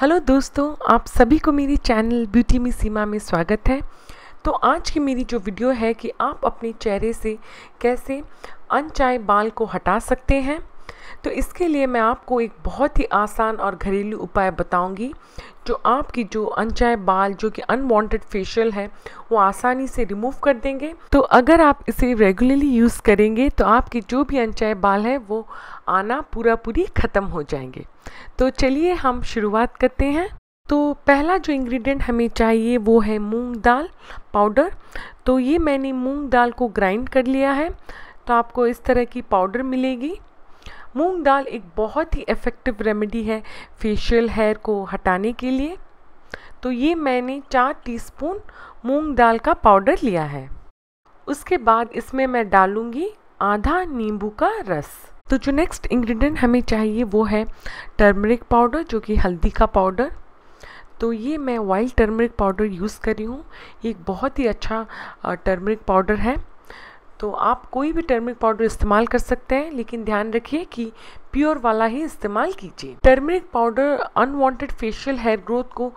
hello दोस्तों आप सभी को मेरे चैनल ब्यूटी में सीमा में स्वागत है तो आज की मेरी जो वीडियो है कि आप अपने चेहरे से कैसे अनचाहे बाल को हटा सकते हैं तो इसके लिए मैं आपको एक बहुत ही आसान और घरेलू उपाय बताऊंगी जो आपकी जो अनचाहे बाल जो कि अनवांटेड फेशियल है वो आसानी से रिमूव कर देंगे तो अगर आप इसे रेगुलरली यूज़ करेंगे तो आपकी जो भी अनचाहे बाल है वो आना पूरा पूरी ख़त्म हो जाएंगे तो चलिए हम शुरुआत करते हैं तो पहला जो इंग्रेडिएंट हमें चाहिए वो है मूंग दाल पाउडर तो ये मैंने मूंग दाल को ग्राइंड कर लिया है तो आपको इस तरह की पाउडर मिलेगी मूंग दाल एक बहुत ही इफ़ेक्टिव रेमेडी है फेशियल हेयर को हटाने के लिए तो ये मैंने चार टीस्पून मूंग दाल का पाउडर लिया है उसके बाद इसमें मैं डालूँगी आधा नींबू का रस तो जो नेक्स्ट इंग्रेडिएंट हमें चाहिए वो है टर्मरिक पाउडर जो कि हल्दी का पाउडर तो ये मैं वाइल्ड टर्मरिक पाउडर यूज़ कर रही हूँ ये एक बहुत ही अच्छा टर्मरिक पाउडर है तो आप कोई भी टर्मरिक पाउडर इस्तेमाल कर सकते हैं लेकिन ध्यान रखिए कि प्योर वाला ही इस्तेमाल कीजिए turmeric powder unwanted facial hair growth को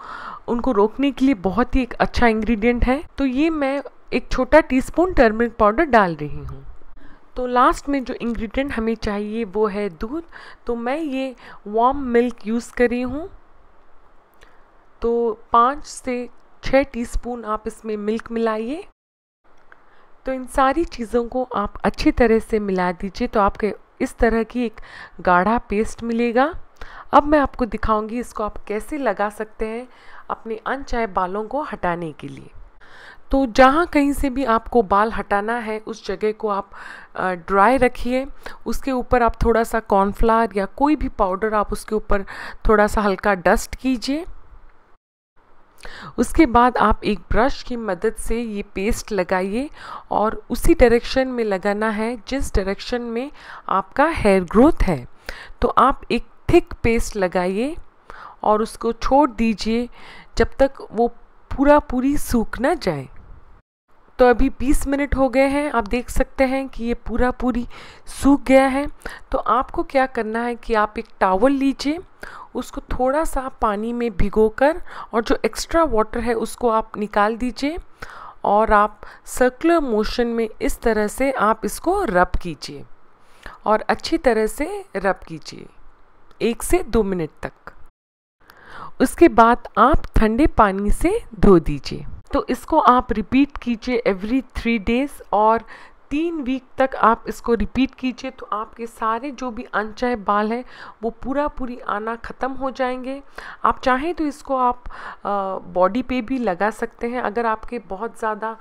उनको रोकने के लिए बहुत ही एक अच्छा इंग्रेडिएंट है तो ये मैं एक छोटा टीस्पून टर्मरिक पाउडर डाल रही हूँ तो लास्ट में जो इंग्रेडिएंट हमें चाहिए वो है दूध तो मैं ये वार्म मिल्क यूज़ करी हूँ तो पाँच से छः टीस्पून आप इसमें मिल्क मिलाइए तो इन सारी चीज़ों को आप अच्छी तरह से मिला दीजिए तो आपके इस तरह की एक गाढ़ा पेस्ट मिलेगा अब मैं आपको दिखाऊंगी इसको आप कैसे लगा सकते हैं अपने अनचाहे बालों को हटाने के लिए तो जहाँ कहीं से भी आपको बाल हटाना है उस जगह को आप ड्राई रखिए उसके ऊपर आप थोड़ा सा कॉर्नफ्लावर या कोई भी पाउडर आप उसके ऊपर थोड़ा सा हल्का डस्ट कीजिए उसके बाद आप एक ब्रश की मदद से ये पेस्ट लगाइए और उसी डायरेक्शन में लगाना है जिस डायरेक्शन में आपका हेयर ग्रोथ है तो आप एक थिक पेस्ट लगाइए और उसको छोड़ दीजिए जब तक वो पूरा पूरी सूख ना जाए तो अभी 20 मिनट हो गए हैं आप देख सकते हैं कि ये पूरा पूरी सूख गया है तो आपको क्या करना है कि आप एक टावल लीजिए उसको थोड़ा सा पानी में भिगो कर और जो एक्स्ट्रा वाटर है उसको आप निकाल दीजिए और आप सर्कुलर मोशन में इस तरह से आप इसको रब कीजिए और अच्छी तरह से रब कीजिए एक से दो मिनट तक उसके बाद आप ठंडे पानी से धो दीजिए तो इसको आप रिपीट कीजिए एवरी थ्री डेज और तीन वीक तक आप इसको रिपीट कीजिए तो आपके सारे जो भी अनचाहे बाल हैं वो पूरा पूरी आना ख़त्म हो जाएंगे आप चाहें तो इसको आप बॉडी पे भी लगा सकते हैं अगर आपके बहुत ज़्यादा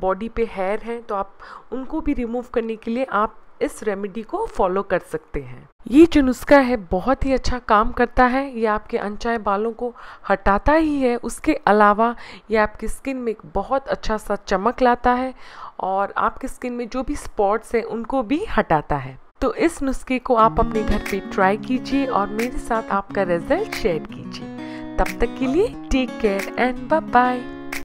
बॉडी पे हेयर हैं तो आप उनको भी रिमूव करने के लिए आप इस रेमेडी को फॉलो कर सकते हैं ये जो नुस्खा है बहुत ही अच्छा काम करता है ये आपके अनचाहे बालों को हटाता ही है उसके अलावा ये आपकी स्किन में एक बहुत अच्छा सा चमक लाता है और आपकी स्किन में जो भी स्पॉट्स हैं उनको भी हटाता है तो इस नुस्खे को आप अपने घर पे ट्राई कीजिए और मेरे साथ आपका रिजल्ट शेयर कीजिए तब तक के लिए take care and bye bye